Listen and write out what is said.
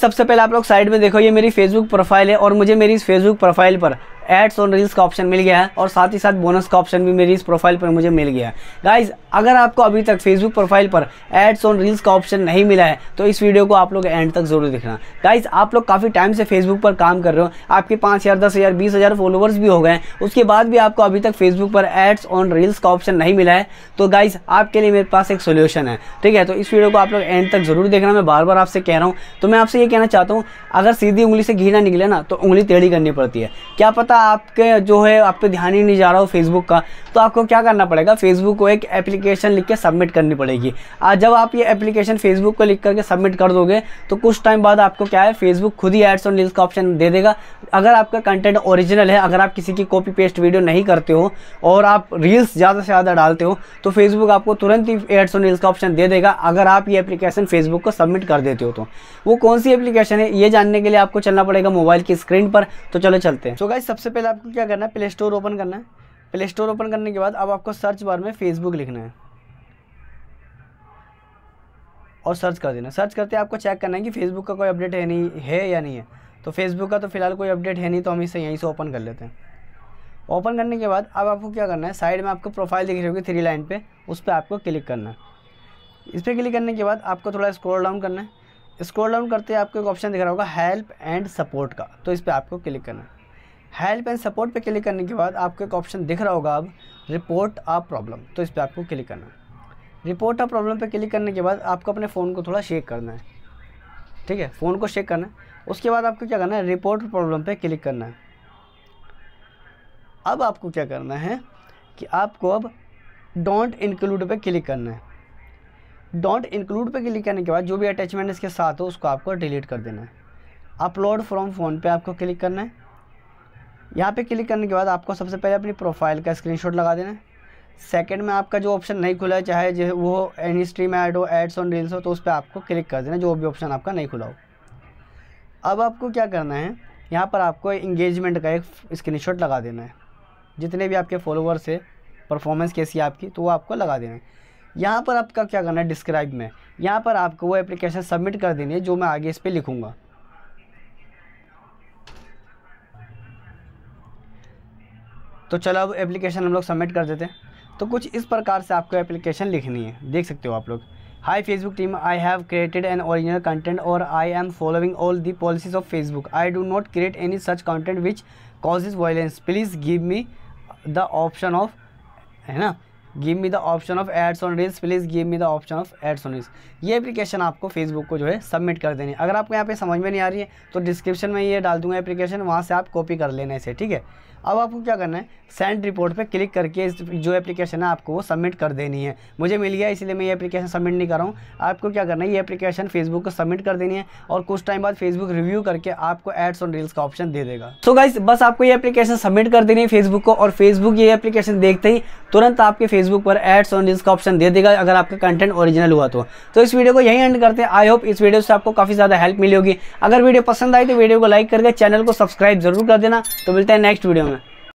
सबसे पहले आप लोग साइड में देखो ये मेरी फेसबुक प्रोफाइल है और मुझे मेरी इस फेसबुक प्रोफाइल पर एड्स और रील्स का ऑप्शन मिल गया है और साथ ही साथ बोनस का ऑप्शन भी मेरी इस प्रोफाइल पर मुझे मिल गया है गाइज अगर आपको अभी तक फेसबुक प्रोफाइल पर एड्स और रील्स का ऑप्शन नहीं मिला है तो इस वीडियो को आप लोग एंड तक जरूर देखना गाइज आप लोग काफ़ी टाइम से फेसबुक पर काम कर रहे हो आपके पाँच हज़ार दस हज़ार बीस हज़ार फॉलोवर्स भी हो गए उसके बाद भी आपको अभी तक फेसबुक पर एड्स ऑन रील्स का ऑप्शन नहीं मिला है तो गाइज आपके लिए मेरे पास एक सोल्यूशन है ठीक है तो इस वीडियो को आप लोग एंड तक जरूर देखना मैं बार बार आपसे कह रहा हूँ तो मैं आपसे ये कहना चाहता हूँ अगर सीधी उंगली से घी ना निकले ना तो उंगली टेढ़ी करनी पड़ती है क्या पता आपके जो है आप पे ध्यान ही नहीं जा रहा हो फेसबुक का तो आपको क्या करना पड़ेगा फेसबुक को एक एप्लीकेशन लिख के सबमिट करनी पड़ेगी आज जब आप ये एप्लीकेशन फेसबुक को लिख करके सबमिट कर दोगे तो कुछ टाइम बाद आपको क्या है फेसबुक खुद ही एड्स और रील्स का ऑप्शन दे देगा अगर आपका कंटेंट ओरिजिनल है अगर आप किसी की कॉपी पेस्ट वीडियो नहीं करते हो और आप रील्स ज़्यादा से ज़्यादा डालते हो तो फेसबुक आपको तुरंत ही एड्स और रील्स का ऑप्शन दे देगा अगर आप ये एप्लीकेशन फेसबुक को सबमिट कर देते हो तो वो कौन सी एप्लीकेशन है ये जानने के लिए आपको चलना पड़ेगा मोबाइल की स्क्रीन पर तो चलो चलते हैं सो गाइस सबसे सबसे पहले आपको क्या करना है प्ले स्टोर ओपन करना है प्ले स्टोर ओपन करने के बाद अब आपको सर्च बार में फेसबुक लिखना है और सर्च कर देना सर्च करते आपको चेक करना है कि फेसबुक का कोई अपडेट है नहीं है या नहीं है तो फेसबुक का तो फिलहाल कोई अपडेट है नहीं तो हम इसे यहीं से ओपन कर लेते हैं ओपन करने के बाद अब आपको क्या करना है साइड में आपको प्रोफाइल दिख रही होगी थ्री लाइन पे उस पर आपको क्लिक करना है इस पर क्लिक करने के बाद आपको थोड़ा स्क्रॉल डाउन करना है स्क्रॉल डाउन करते आपको एक ऑप्शन दिख रहा होगा हेल्प एंड सपोर्ट का तो इस पर आपको क्लिक करना है हेल्प एंड सपोर्ट पे क्लिक करने के बाद आपको एक ऑप्शन दिख रहा होगा अब रिपोर्ट आ प्रॉब्लम तो इस पर आपको क्लिक करना है रिपोर्ट आ प्रॉब्लम पे क्लिक करने के बाद आपको अपने फ़ोन को थोड़ा शेक करना है ठीक है फ़ोन को शेक करना है उसके बाद आपको क्या करना है रिपोर्ट प्रॉब्लम पर क्लिक करना है अब आपको क्या करना है कि आपको अब डोंट इंक्लूड पर क्लिक करना है डोंट इंक्लूड पे क्लिक करने के बाद जो भी अटैचमेंट इसके साथ हो उसको आपको डिलीट कर देना है अपलोड फ्रॉम फ़ोन पे आपको क्लिक करना है यहाँ पे क्लिक करने के बाद आपको सबसे पहले अपनी प्रोफाइल का स्क्रीनशॉट लगा देना है सेकेंड में आपका जो ऑप्शन नहीं खुला है चाहे जो वो एनी स्ट्रीम ऐड हो एड्स ऑन रील्स हो तो उस पर आपको क्लिक कर देना जो भी ऑप्शन आपका नहीं खुला हो अब आपको क्या करना है यहाँ पर आपको इंगेजमेंट का एक स्क्रीन लगा देना है जितने भी आपके फॉलोअर्स है परफॉर्मेंस कैसी है आपकी तो वो आपको लगा देना है यहाँ पर आपका क्या करना है डिस्क्राइब में यहाँ पर आपको वो एप्लीकेशन सबमिट कर देनी है जो मैं आगे इस पर लिखूँगा तो चलो अब एप्लीकेशन हम लोग सबमिट कर देते हैं तो कुछ इस प्रकार से आपको एप्लीकेशन लिखनी है देख सकते हो आप लोग hi Facebook team I have created an original content और I am following all the policies of Facebook I do not create any such content which is violence please give me the option of है ना give me the option of ads on reels please give me the option of ads on reels ये application आपको Facebook को जो है submit कर देनी है अगर आपको यहाँ पे समझ में नहीं आ रही है तो डिस्क्रिप्शन में ये डाल दूंगा एप्लीकेशन वहाँ से आप कॉपी कर लेना इसे ठीक है अब आपको क्या करना है सेंड रिपोर्ट पे क्लिक करके इस जो एप्लीकेशन है आपको वो सबमिट कर देनी है मुझे मिल गया इसलिए मैं ये एप्लीकेशन सबमिट नहीं कर रहा हूँ आपको क्या करना है ये एप्लीकेशन फेसबुक को सबमिट कर देनी है और कुछ टाइम बाद फेसबुक रिव्यू करके आपको एड्स ऑन रील्स का ऑप्शन दे देगा सो so गाइस बस आपको ये एप्लीकेशन सबमिट कर देनी है फेसबुक को और फेसबुक ये एप्लीकेशन देखते ही तुरंत आपके फेसबुक पर एड्स और न्यूज़ का ऑप्शन दे देगा अगर आपका कंटेंट ओरिजिनल हुआ तो तो इस वीडियो को यही एंड करते हैं आई होप इस वीडियो से आपको काफ़ी ज़्यादा हेल्प मिली होगी अगर वीडियो पसंद आई तो वीडियो को लाइक करके चैनल को सब्सक्राइब जरूर कर देना तो मिलते हैं नेक्स्ट वीडियो में